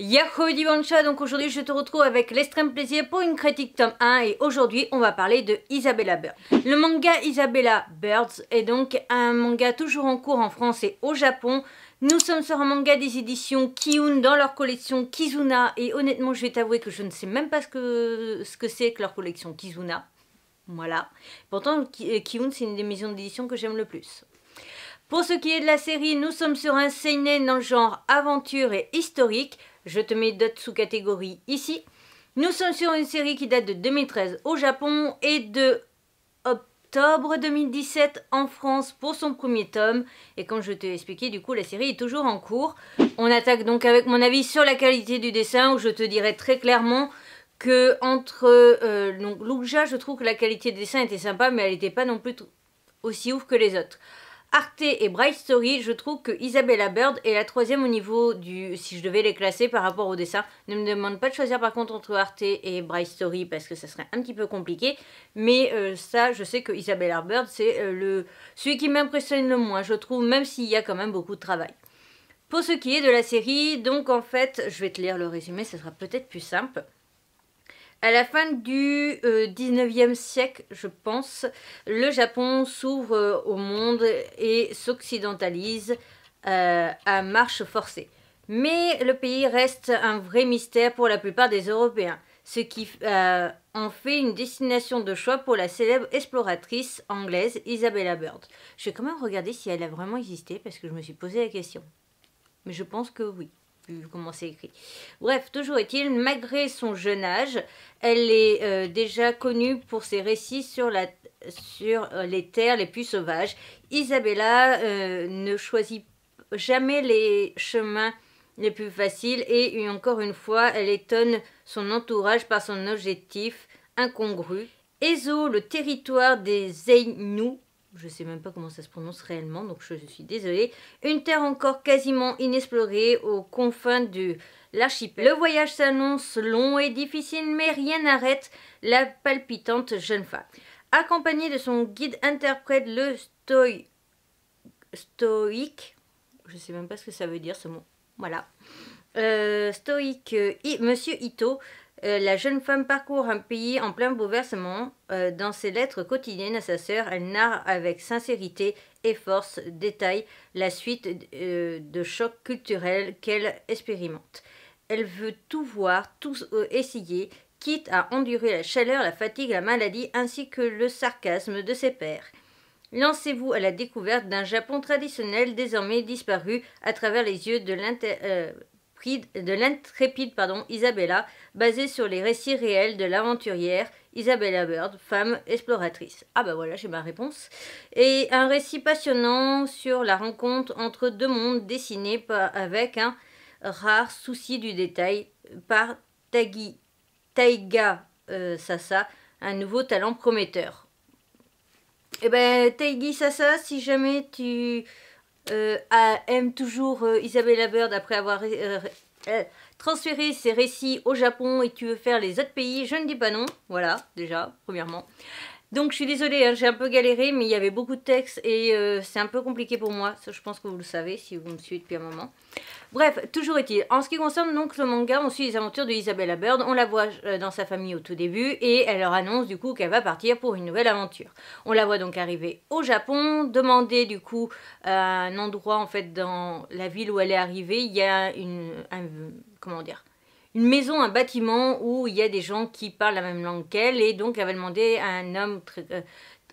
Yahoo divancha, donc aujourd'hui je te retrouve avec l'extrême plaisir pour une critique tome 1 et aujourd'hui on va parler de Isabella Birds. Le manga Isabella Birds est donc un manga toujours en cours en France et au Japon. Nous sommes sur un manga des éditions Kiyun dans leur collection Kizuna et honnêtement je vais t'avouer que je ne sais même pas ce que c'est que, que leur collection Kizuna. Voilà. Pourtant Kiyun euh, c'est une des maisons d'édition que j'aime le plus. Pour ce qui est de la série, nous sommes sur un seinen dans le genre aventure et historique. Je te mets d'autres sous-catégories ici. Nous sommes sur une série qui date de 2013 au Japon et de octobre 2017 en France pour son premier tome. Et comme je t'ai expliqué, du coup, la série est toujours en cours. On attaque donc avec mon avis sur la qualité du dessin où je te dirai très clairement que entre euh, je trouve que la qualité du dessin était sympa, mais elle n'était pas non plus aussi ouf que les autres. Arte et Bright Story, je trouve que Isabella Bird est la troisième au niveau du... si je devais les classer par rapport au dessin. Ne me demande pas de choisir par contre entre Arte et Bright Story parce que ça serait un petit peu compliqué. Mais euh, ça, je sais que Isabella Bird, c'est euh, le... celui qui m'impressionne le moins, je trouve, même s'il y a quand même beaucoup de travail. Pour ce qui est de la série, donc en fait, je vais te lire le résumé, ça sera peut-être plus simple. À la fin du 19e euh, siècle, je pense, le Japon s'ouvre euh, au monde et s'occidentalise euh, à marche forcée. Mais le pays reste un vrai mystère pour la plupart des Européens, ce qui en fait une destination de choix pour la célèbre exploratrice anglaise Isabella Bird. Je vais quand même regarder si elle a vraiment existé parce que je me suis posé la question. Mais je pense que oui comment c'est écrit. Bref, toujours est-il, malgré son jeune âge, elle est euh, déjà connue pour ses récits sur, la, sur euh, les terres les plus sauvages. Isabella euh, ne choisit jamais les chemins les plus faciles et encore une fois, elle étonne son entourage par son objectif incongru. Ezo, le territoire des Ainu, je ne sais même pas comment ça se prononce réellement, donc je suis désolée. Une terre encore quasiment inexplorée aux confins de l'archipel. Le voyage s'annonce long et difficile, mais rien n'arrête la palpitante jeune femme. Accompagnée de son guide interprète, le stoï... stoïque, je sais même pas ce que ça veut dire ce mot, voilà, euh, stoïque Monsieur Ito, euh, la jeune femme parcourt un pays en plein bouleversement. Euh, dans ses lettres quotidiennes à sa sœur, elle narre avec sincérité et force, détail la suite euh, de chocs culturels qu'elle expérimente. Elle veut tout voir, tout essayer, quitte à endurer la chaleur, la fatigue, la maladie ainsi que le sarcasme de ses pères. Lancez-vous à la découverte d'un Japon traditionnel désormais disparu à travers les yeux de l'inter de l'intrépide pardon, Isabella, basée sur les récits réels de l'aventurière Isabella Bird, femme exploratrice. Ah bah voilà, j'ai ma réponse. Et un récit passionnant sur la rencontre entre deux mondes dessiné avec un rare souci du détail par Tagi, Taiga euh, Sasa, un nouveau talent prometteur. Eh ben Taigi Sasa, si jamais tu euh, aime toujours euh, Isabelle Isabella après avoir euh, transféré ses récits au Japon et tu veux faire les autres pays, je ne dis pas non. Voilà, déjà, premièrement. Donc je suis désolée, hein, j'ai un peu galéré, mais il y avait beaucoup de textes et euh, c'est un peu compliqué pour moi. je pense que vous le savez si vous me suivez depuis un moment. Bref, toujours est-il. En ce qui concerne donc le manga, on suit les aventures de Isabella Bird. On la voit euh, dans sa famille au tout début et elle leur annonce du coup qu'elle va partir pour une nouvelle aventure. On la voit donc arriver au Japon, demander du coup un endroit en fait dans la ville où elle est arrivée. Il y a une, un, comment dire, une maison, un bâtiment où il y a des gens qui parlent la même langue qu'elle et donc elle va demander à un homme euh,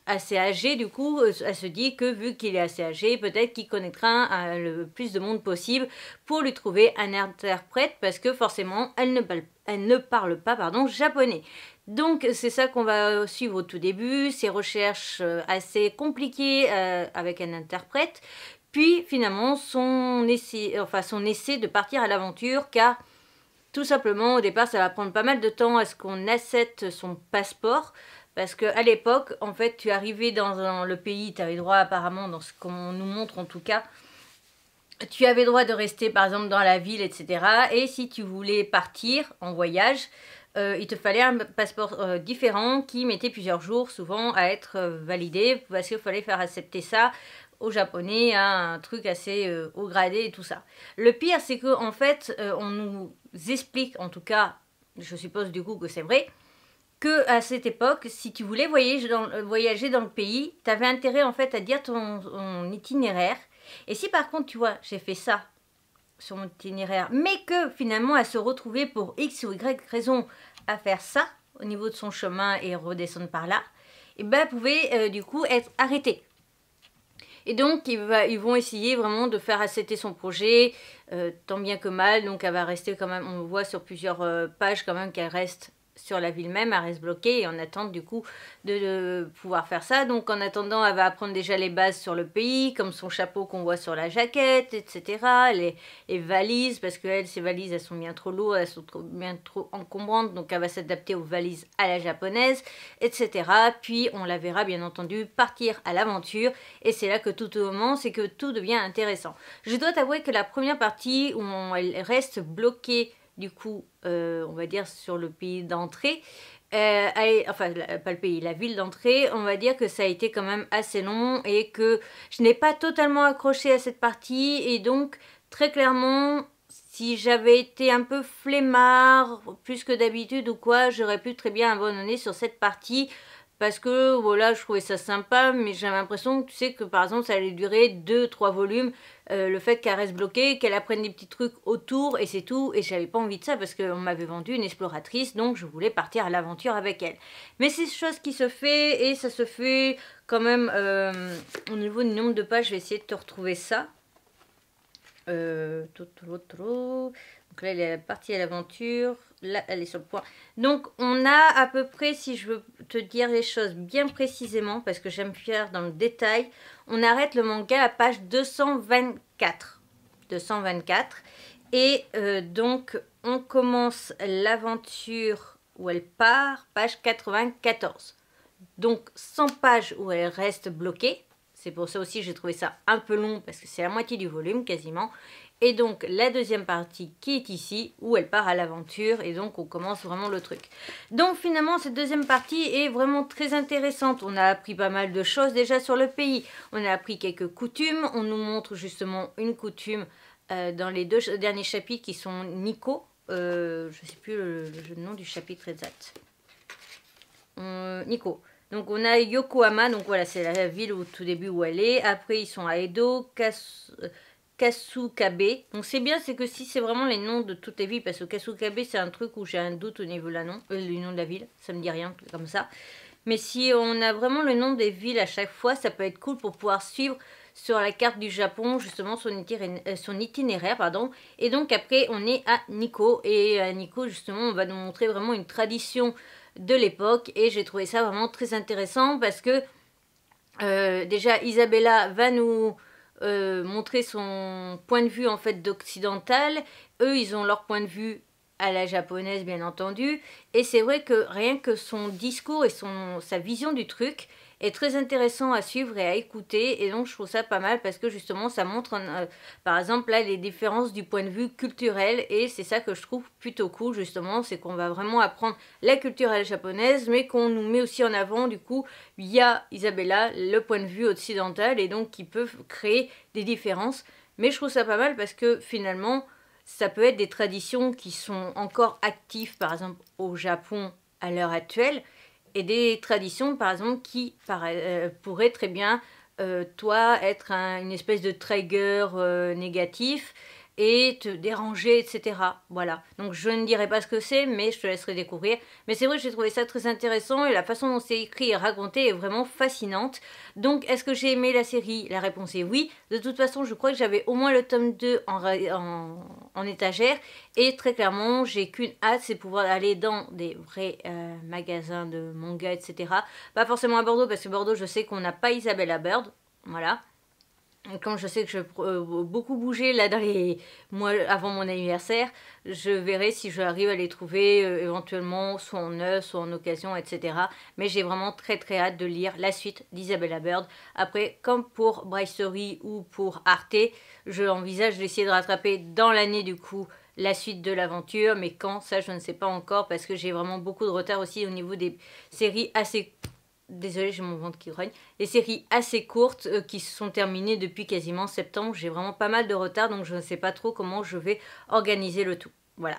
assez âgé, du coup, elle euh, se dit que vu qu'il est assez âgé, peut-être qu'il connaîtra euh, le plus de monde possible pour lui trouver un interprète parce que forcément, elle ne, parle, pas pardon, japonais. Donc c'est ça qu'on va suivre au tout début, ses recherches assez compliquées avec un interprète, puis finalement son essai, enfin, son essai de partir à l'aventure car tout simplement, au départ, ça va prendre pas mal de temps à ce qu'on accepte son passeport. Parce qu'à l'époque, en fait, tu arrivais dans, le pays, tu avais droit apparemment, dans ce qu'on nous montre en tout cas, tu avais droit de rester par exemple dans la ville, etc. Et si tu voulais partir en voyage, euh, il te fallait un passeport euh, différent qui mettait plusieurs jours souvent à être euh, validé parce qu'il fallait faire accepter ça aux japonais, un truc assez haut gradé et tout ça. Le pire c'est qu'en en fait on nous explique, en tout cas, je suppose du coup que c'est vrai, que à cette époque, si tu voulais voyager dans, euh, voyager dans le pays, tu avais intérêt en fait à dire ton, itinéraire. Et si par contre, tu vois, j'ai fait ça sur mon itinéraire, mais que finalement à se retrouver pour X ou Y raison à faire ça au niveau de son chemin et redescendre par là, et eh ben, elle pouvait euh, du coup être arrêtée. Et donc, ils vont essayer vraiment de faire accepter son projet, euh, tant bien que mal. Donc, elle va rester quand même, on voit sur plusieurs euh, pages quand même qu'elle reste sur la ville même, elle reste bloquée et en attente du coup de, pouvoir faire ça. Donc en attendant, elle va apprendre déjà les bases sur le pays, comme son chapeau qu'on voit sur la jaquette, etc. Les, valises, parce que elle, ses valises, elles sont bien trop lourdes, elles sont trop, bien trop encombrantes, donc elle va s'adapter aux valises à la japonaise, etc. Puis on la verra bien entendu partir à l'aventure et c'est là que tout au moment, c'est que tout devient intéressant. Je dois t'avouer que la première partie où elle reste bloquée du coup, euh, on va dire sur le pays d'entrée, euh, enfin pas le pays, la ville d'entrée, on va dire que ça a été quand même assez long et que je n'ai pas totalement accroché à cette partie et donc très clairement si j'avais été un peu flemmard plus que d'habitude ou quoi, j'aurais pu très bien abandonner sur cette partie parce que voilà, je trouvais ça sympa, mais j'avais l'impression que tu sais que par exemple ça allait durer 2-3 volumes, euh, le fait qu'elle reste bloquée, qu'elle apprenne des petits trucs autour et c'est tout, et j'avais pas envie de ça parce qu'on m'avait vendu une exploratrice, donc je voulais partir à l'aventure avec elle. Mais c'est chose qui se fait, et ça se fait quand même euh, au niveau du nombre de pages, je vais essayer de te retrouver ça. Euh, donc là, elle est partie à l'aventure là, elle est sur le point. Donc, on a à peu près, si je veux te dire les choses bien précisément, parce que j'aime faire dans le détail, on arrête le manga à page 224. 224. Et euh, donc, on commence l'aventure où elle part, page 94. Donc, 100 pages où elle reste bloquée. C'est pour ça aussi que j'ai trouvé ça un peu long parce que c'est la moitié du volume quasiment. Et donc la deuxième partie qui est ici, où elle part à l'aventure et donc on commence vraiment le truc. Donc finalement cette deuxième partie est vraiment très intéressante. On a appris pas mal de choses déjà sur le pays. On a appris quelques coutumes. On nous montre justement une coutume euh, dans les deux derniers chapitres qui sont Nico. Euh, je ne sais plus le, nom du chapitre exact. Euh, Nico. Donc on a Yokohama, donc voilà c'est la ville au tout début où elle est. Après ils sont à Edo, Kasukabe. Donc c'est bien, c'est que si c'est vraiment les noms de toutes les villes, parce que Kasukabe c'est un truc où j'ai un doute au niveau de nom, euh, nom de la ville, ça me dit rien comme ça. Mais si on a vraiment le nom des villes à chaque fois, ça peut être cool pour pouvoir suivre sur la carte du Japon justement son itinéraire, euh, son itinéraire pardon. Et donc après on est à Nikko et à Nikko justement on va nous montrer vraiment une tradition de l'époque et j'ai trouvé ça vraiment très intéressant parce que euh, déjà Isabella va nous euh, montrer son point de vue en fait d'occidental. Eux, ils ont leur point de vue à la japonaise bien entendu. Et c'est vrai que rien que son discours et sa vision du truc, est très intéressant à suivre et à écouter. Et donc, je trouve ça pas mal parce que justement, ça montre, euh, par exemple, là, les différences du point de vue culturel. Et c'est ça que je trouve plutôt cool, justement. C'est qu'on va vraiment apprendre la culture japonaise, mais qu'on nous met aussi en avant, du coup, via Isabella, le point de vue occidental. Et donc, qui peuvent créer des différences. Mais je trouve ça pas mal parce que finalement, ça peut être des traditions qui sont encore actives, par exemple, au Japon à l'heure actuelle et des traditions, par exemple, qui euh, pourraient très bien, euh, toi, être une espèce de trigger euh, négatif et te déranger, etc. Voilà. Donc je ne dirai pas ce que c'est, mais je te laisserai découvrir. Mais c'est vrai que j'ai trouvé ça très intéressant et la façon dont c'est écrit et raconté est vraiment fascinante. Donc est-ce que j'ai aimé la série La réponse est oui. De toute façon, je crois que j'avais au moins le tome 2 en, en, en étagère. Et très clairement, j'ai qu'une hâte, c'est pouvoir aller dans des vrais euh, magasins de manga, etc. Pas forcément à Bordeaux, parce que Bordeaux, je sais qu'on n'a pas Isabella Bird. Voilà quand je sais que je vais euh, beaucoup bouger là avant mon anniversaire, je verrai si je arrive à les trouver euh, éventuellement soit en œuvre, soit en occasion, etc. Mais j'ai vraiment très très hâte de lire la suite d'Isabella Bird. Après, comme pour Story ou pour Arte, je envisage d'essayer de rattraper dans l'année du coup la suite de l'aventure, mais quand ça je ne sais pas encore parce que j'ai vraiment beaucoup de retard aussi au niveau des séries assez Désolée, j'ai mon ventre qui grogne. Les séries assez courtes euh, qui se sont terminées depuis quasiment septembre. J'ai vraiment pas mal de retard, donc je ne sais pas trop comment je vais organiser le tout. Voilà.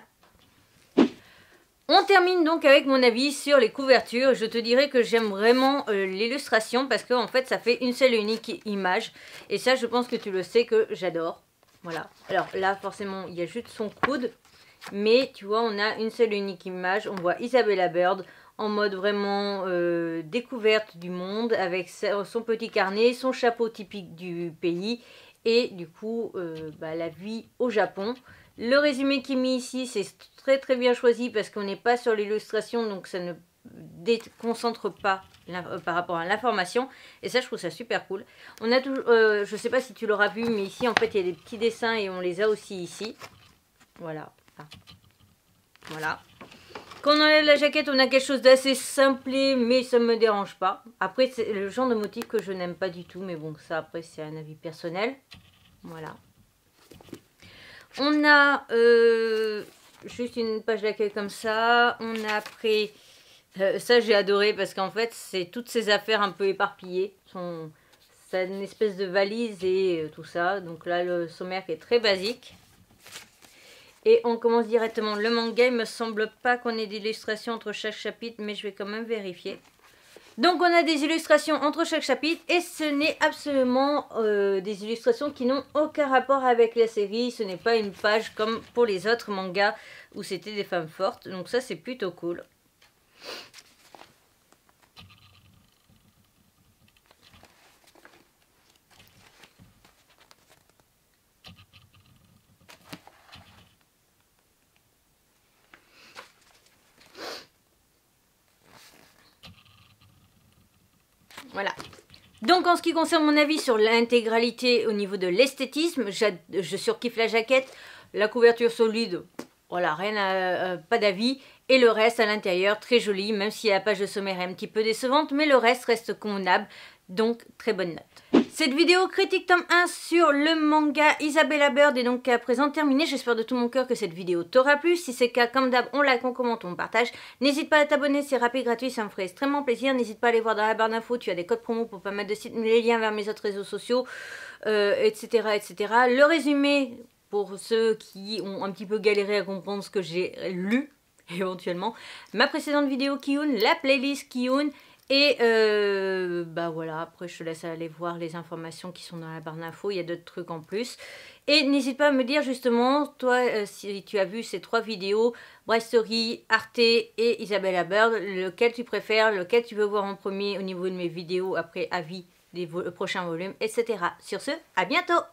On termine donc avec mon avis sur les couvertures. Je te dirais que j'aime vraiment euh, l'illustration parce qu'en en fait ça fait une seule unique image. Et ça je pense que tu le sais que j'adore. Voilà. Alors là forcément il y a juste son coude. Mais tu vois on a une seule unique image. On voit Isabella Bird en mode vraiment euh, découverte du monde avec son petit carnet, son chapeau typique du pays et du coup euh, bah, la vie au Japon. Le résumé qui est ici c'est très très bien choisi parce qu'on n'est pas sur l'illustration donc ça ne déconcentre pas euh, par rapport à l'information et ça je trouve ça super cool. On a je sais pas si tu l'auras vu mais ici en fait il y a des petits dessins et on les a aussi ici. Voilà. Ah. Voilà. Quand on enlève la jaquette, on a quelque chose d'assez simplé, mais ça ne me dérange pas. Après, c'est le genre de motif que je n'aime pas du tout, mais bon, ça après, c'est un avis personnel. Voilà. On a euh, juste une page d'accueil comme ça. On a pris... Euh, ça, j'ai adoré parce qu'en fait, c'est toutes ces affaires un peu éparpillées. C'est une espèce de valise et euh, tout ça. Donc là, le sommaire qui est très basique. Et on commence directement. Le manga, il me semble pas qu'on ait d'illustrations entre chaque chapitre, mais je vais quand même vérifier. Donc on a des illustrations entre chaque chapitre et ce n'est absolument euh, des illustrations qui n'ont aucun rapport avec la série. Ce n'est pas une page comme pour les autres mangas où c'était des femmes fortes. Donc ça c'est plutôt cool. Voilà. Donc en ce qui concerne mon avis sur l'intégralité au niveau de l'esthétisme, je surkiffe la jaquette, la couverture solide, voilà, rien euh, pas d'avis. Et le reste à l'intérieur, très joli, même si la page de sommaire est un petit peu décevante, mais le reste reste convenable, donc très bonne note. Cette vidéo critique tome 1 sur le manga Isabella Bird est donc à présent terminée. J'espère de tout mon cœur que cette vidéo t'aura plu. Si c'est le cas, comme d'hab, on la on commente, on partage. N'hésite pas à t'abonner, c'est rapide, gratuit, ça me ferait extrêmement plaisir. N'hésite pas à aller voir dans la barre d'infos, tu as des codes promo pour pas mal de sites, les liens vers mes autres réseaux sociaux, etc., euh, etc. Le résumé pour ceux qui ont un petit peu galéré à comprendre ce que j'ai lu éventuellement. Ma précédente vidéo Kiyun, la playlist Kiyun et euh, bah voilà, après je te laisse aller voir les informations qui sont dans la barre d'infos, il y a d'autres trucs en plus. Et n'hésite pas à me dire justement, toi, euh, si tu as vu ces trois vidéos, Brasserie, Arte et Isabella Bird, lequel tu préfères, lequel tu veux voir en premier au niveau de mes vidéos, après avis des euh, prochains volumes, etc. Sur ce, à bientôt